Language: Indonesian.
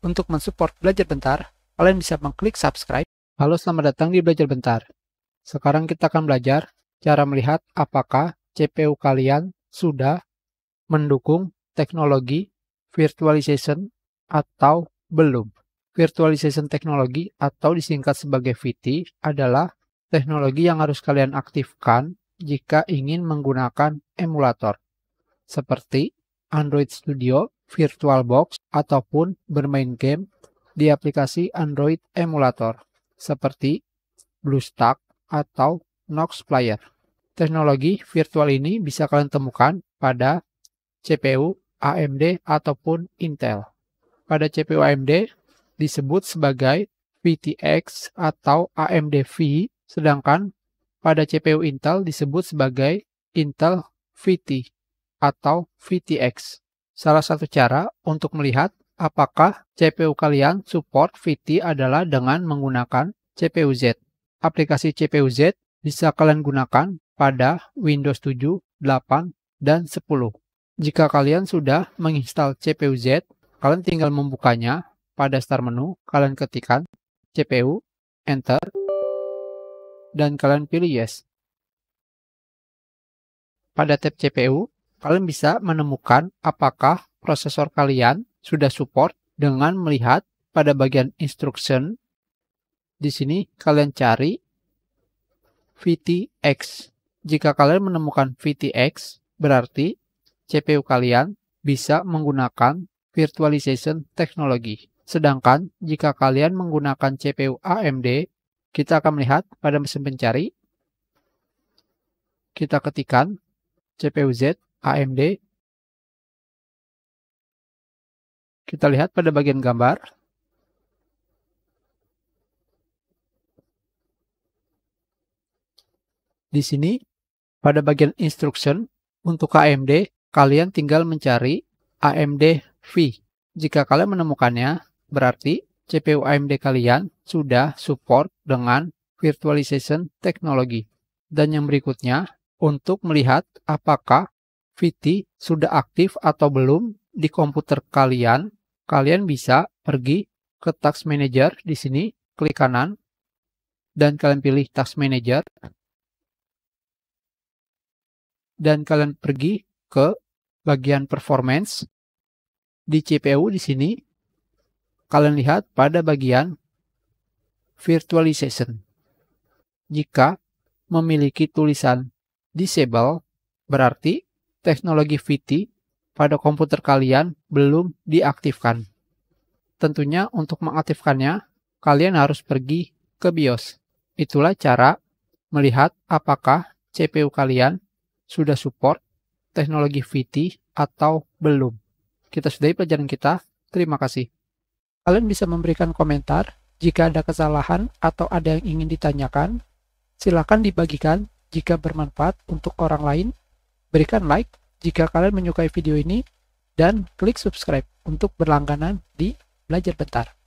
Untuk mensupport Belajar Bentar, kalian bisa mengklik subscribe. Halo, selamat datang di Belajar Bentar. Sekarang kita akan belajar cara melihat apakah CPU kalian sudah mendukung teknologi virtualization atau belum. Virtualization teknologi atau disingkat sebagai VT adalah teknologi yang harus kalian aktifkan jika ingin menggunakan emulator seperti Android Studio, VirtualBox, ataupun bermain game di aplikasi Android emulator seperti BlueStack atau Nox Player. Teknologi virtual ini bisa kalian temukan pada CPU AMD ataupun Intel. Pada CPU AMD disebut sebagai VTX atau AMD V, sedangkan pada CPU Intel disebut sebagai Intel VT atau VTX. Salah satu cara untuk melihat apakah CPU kalian support VT adalah dengan menggunakan CPU-Z. Aplikasi CPU-Z bisa kalian gunakan pada Windows 7, 8, dan 10. Jika kalian sudah menginstal CPU-Z, kalian tinggal membukanya pada start menu, kalian ketikkan CPU, Enter, dan kalian pilih Yes. Pada tab CPU, kalian bisa menemukan apakah prosesor kalian sudah support dengan melihat pada bagian instruction. Di sini kalian cari VTX. Jika kalian menemukan VTX, berarti CPU kalian bisa menggunakan virtualization teknologi. Sedangkan jika kalian menggunakan CPU AMD, kita akan melihat pada mesin pencari, kita ketikkan CPU Z AMD. Kita lihat pada bagian gambar. Di sini, pada bagian instruction untuk AMD, kalian tinggal mencari AMD V. Jika kalian menemukannya, berarti CPU AMD kalian sudah support dengan virtualization teknologi. Dan yang berikutnya, untuk melihat apakah Vt sudah aktif atau belum di komputer kalian, kalian bisa pergi ke Task Manager di sini, klik kanan, dan kalian pilih Task Manager. Dan kalian pergi ke bagian performance di CPU di sini. Kalian lihat pada bagian virtualization. Jika memiliki tulisan disable, berarti teknologi VT pada komputer kalian belum diaktifkan. Tentunya untuk mengaktifkannya, kalian harus pergi ke BIOS. Itulah cara melihat apakah CPU kalian sudah support teknologi VT atau belum. Kita sudahi pelajaran kita. Terima kasih. Kalian bisa memberikan komentar jika ada kesalahan atau ada yang ingin ditanyakan. Silakan dibagikan jika bermanfaat untuk orang lain Berikan like jika kalian menyukai video ini dan klik subscribe untuk berlangganan di Belajar Bentar.